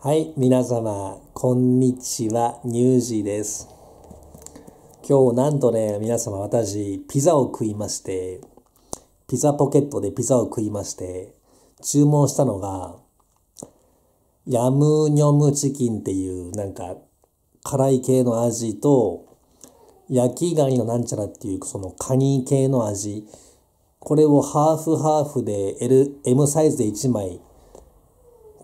はい、皆様、こんにちは、ニュージーです。今日なんとね、皆様、私、ピザを食いまして、ピザポケットでピザを食いまして、注文したのが、ヤムニョムチキンっていう、なんか、辛い系の味と、焼きガニのなんちゃらっていう、そのカニ系の味、これをハーフハーフで L、M サイズで1枚、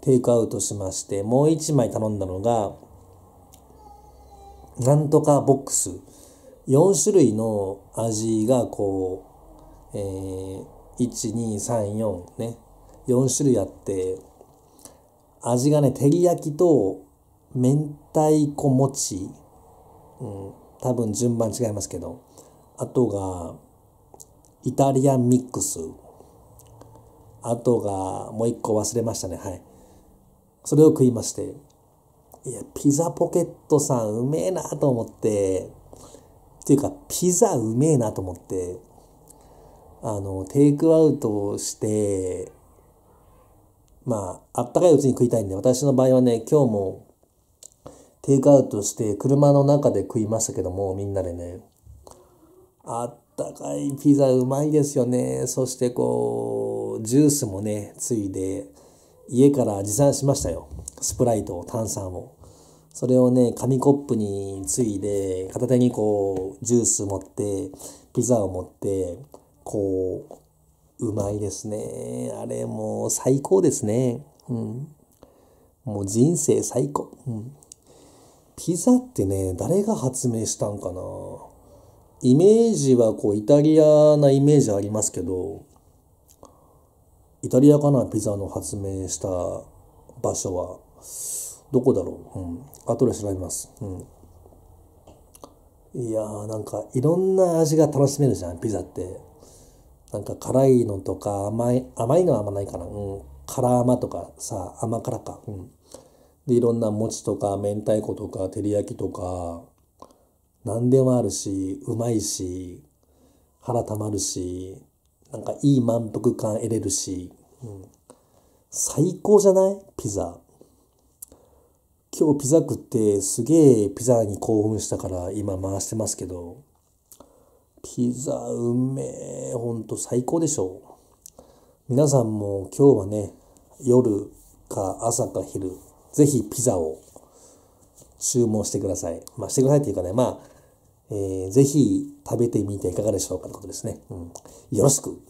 テイクアウトしまして、もう1枚頼んだのが、なんとかボックス。4種類の味がこう、えー、1、2、3、4ね。4種類あって、味がね、照り焼きと明太子餅。うん、多分順番違いますけど。あとが、イタリアンミックス。あとが、もう一個忘れましたね。はい。それを食いまして、いや、ピザポケットさんうめえなと思って、っていうか、ピザうめえなと思って、あの、テイクアウトして、まあ、あったかいうちに食いたいんで、私の場合はね、今日もテイクアウトして車の中で食いましたけども、みんなでね。あったかいピザうまいですよね。そしてこう、ジュースもね、ついで、家から持参しましたよ。スプライトを、炭酸を。それをね、紙コップについで、片手にこう、ジュース持って、ピザを持って、こう、うまいですね。あれもう最高ですね。うん。もう人生最高。うん。ピザってね、誰が発明したんかなイメージはこう、イタリアなイメージありますけど、イタリアかなピザの発明した場所はどこだろう、うん、後で調べます、うん、いやーなんかいろんな味が楽しめるじゃんピザってなんか辛いのとか甘い甘いのはあんまないかな、うん、辛甘とかさ甘辛かうんでいろんな餅とか明太子とか照り焼きとか何でもあるしうまいし腹たまるしなんかいい満腹感得れるし、うん、最高じゃないピザ。今日ピザ食ってすげえピザに興奮したから今回してますけど、ピザうめえ、ほんと最高でしょ。皆さんも今日はね、夜か朝か昼、ぜひピザを注文してください。まあしてくださいっていうかね、まあえー、ぜひ食べてみていかがでしょうかということですね。うん、よろしく。